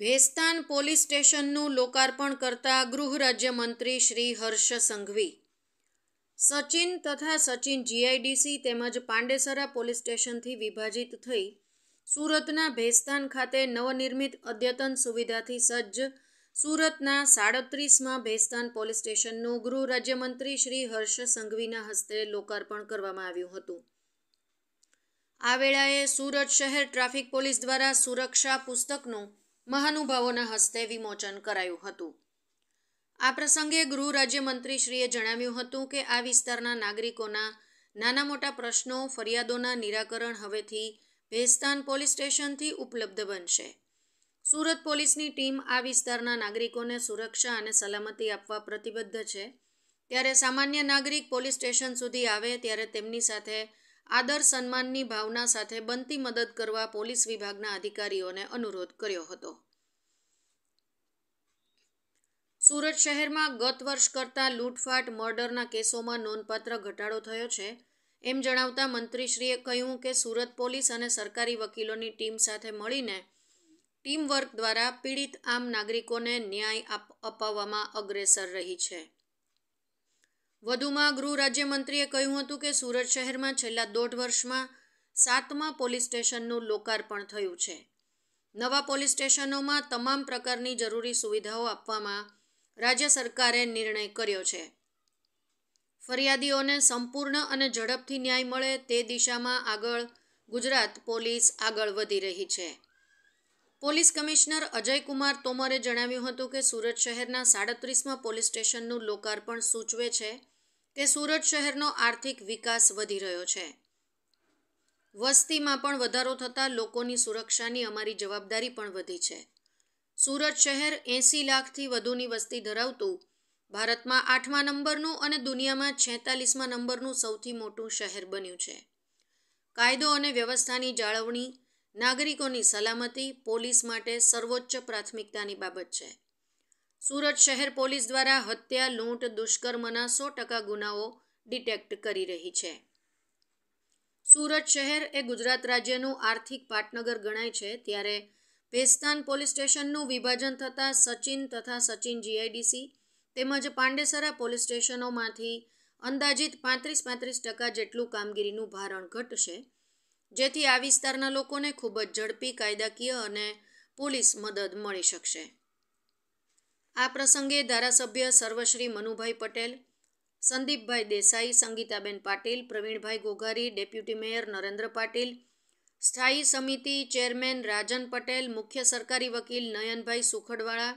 Bhestan police સ્ટેશનનું લોકાર્પણ કરતા ગૃહ રાજ્યમંત્રી શ્રી હર્ષ સંઘવી સચિન તથા સચિન જીઆઈડીસી તેમજ પાંડેસરા પોલીસ સ્ટેશનથી વિભાજિત થઈ સુરતના ભેસ્તાન ખાતે નવનિર્મિત અદ્યતન સુવિધાથી સજ્જ સુરતના સાડત્રીસમાં ભેસ્તાન પોલીસ સ્ટેશનનું ગૃહ રાજ્યમંત્રી શ્રી હર્ષ સંઘવીના હસ્તે લોકાર્પણ કરવામાં આવ્યું હતું આ વેળાએ સુરત શહેર ટ્રાફિક પોલીસ દ્વારા સુરક્ષા પુસ્તકનું મહાનુભાવોના હસ્તે વિમોચન કરાયું હતું આ પ્રસંગે ગૃહ રાજ્યમંત્રીશ્રીએ જણાવ્યું હતું કે આ વિસ્તારના નાગરિકોના નાના મોટા પ્રશ્નો ફરિયાદોના નિરાકરણ હવેથી ભેસ્તાન પોલીસ સ્ટેશનથી ઉપલબ્ધ બનશે સુરત પોલીસની ટીમ આ વિસ્તારના નાગરિકોને સુરક્ષા અને સલામતી આપવા પ્રતિબદ્ધ છે ત્યારે સામાન્ય નાગરિક પોલીસ સ્ટેશન સુધી આવે ત્યારે તેમની સાથે આદર સન્માનની ભાવના સાથે બનતી મદદ કરવા પોલીસ વિભાગના અધિકારીઓને અનુરોધ કર્યો હતો સુરત શહેરમાં ગત વર્ષ કરતા લૂંટફાટ મર્ડરના કેસોમાં નોંધપાત્ર ઘટાડો થયો છે એમ જણાવતા મંત્રીશ્રીએ કહ્યું કે સુરત પોલીસ અને સરકારી વકીલોની ટીમ સાથે મળીને ટીમવર્ક દ્વારા પીડિત આમ નાગરિકોને ન્યાય અપાવવામાં અગ્રેસર રહી છે વધુમાં ગૃહ રાજ્યમંત્રીએ કહ્યું હતું કે સુરત શહેરમાં છેલ્લા દોઢ વર્ષમાં સાતમા પોલીસ સ્ટેશનનું લોકાર્પણ થયું છે નવા પોલીસ સ્ટેશનોમાં તમામ પ્રકારની જરૂરી સુવિધાઓ આપવામાં રાજ્ય સરકારે નિર્ણય કર્યો છે ફરિયાદીઓને સંપૂર્ણ અને ઝડપથી ન્યાય મળે તે દિશામાં આગળ ગુજરાત પોલીસ આગળ વધી રહી છે પોલીસ કમિશનર અજયકુમાર તોમરે જણાવ્યું હતું કે સુરત શહેરના સાડત્રીસમાં પોલીસ સ્ટેશનનું લોકાર્પણ સૂચવે છે કે સુરત શહેરનો આર્થિક વિકાસ વધી રહ્યો છે વસ્તીમાં પણ વધારો થતાં લોકોની સુરક્ષાની અમારી જવાબદારી પણ વધી છે સુરત શહેર એંસી લાખથી વધુની વસ્તી ધરાવતું ભારતમાં આઠમા નંબરનું અને દુનિયામાં છેતાલીસમા નંબરનું સૌથી મોટું શહેર બન્યું છે કાયદો અને વ્યવસ્થાની જાળવણી નાગરિકોની સલામતી પોલીસ માટે સર્વોચ્ચ પ્રાથમિકતાની બાબત છે સુરત શહેર પોલીસ દ્વારા હત્યા લૂંટ દુષ્કર્મના સો ટકા ગુનાઓ ડિટેક્ટ કરી રહી છે સુરત શહેર એ ગુજરાત રાજ્યનું આર્થિક પાટનગર ગણાય છે ત્યારે ભેસ્તાન પોલીસ સ્ટેશનનું વિભાજન થતાં સચિન તથા સચિન જીઆઈડીસી તેમજ પાંડેસરા પોલીસ સ્ટેશનોમાંથી અંદાજિત પાંત્રીસ પાંત્રીસ ટકા જેટલું કામગીરીનું ભારણ ઘટશે જેથી આ વિસ્તારના લોકોને ખૂબ જ ઝડપી કાયદાકીય અને પોલીસ મદદ મળી શકશે આ પ્રસંગે ધારાસભ્ય સર્વશ્રી મનુભાઈ પટેલ સંદીપભાઈ દેસાઈ સંગીતાબેન પાટીલ પ્રવીણભાઈ ગોઘારી ડેપ્યુટી મેયર નરેન્દ્ર પાટીલ સ્થાયી સમિતિ ચેરમેન રાજન પટેલ મુખ્ય સરકારી વકીલ નયનભાઈ સુખડવાળા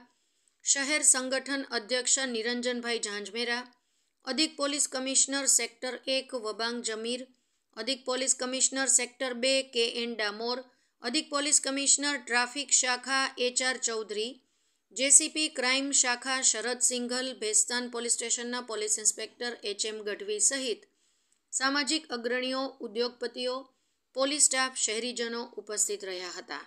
શહેર સંગઠન અધ્યક્ષ નિરંજનભાઈ ઝાંઝમેરા અધિક પોલીસ કમિશનર સેક્ટર એક વબાંગ જમીર અધિક પોલીસ કમિશનર સેક્ટર બે કે એન ડામોર અધિક પોલીસ કમિશનર ટ્રાફિક શાખા એચઆર ચૌધરી જેસીપી ક્રાઇમ શાખા શરદ સિંઘલ ભેસ્તાન પોલીસ સ્ટેશનના police inspector H M Gadhvi સહિત સામાજિક અગ્રણીઓ ઉદ્યોગપતિઓ પોલીસ સ્ટાફ શહેરીજનો ઉપસ્થિત રહ્યા હતા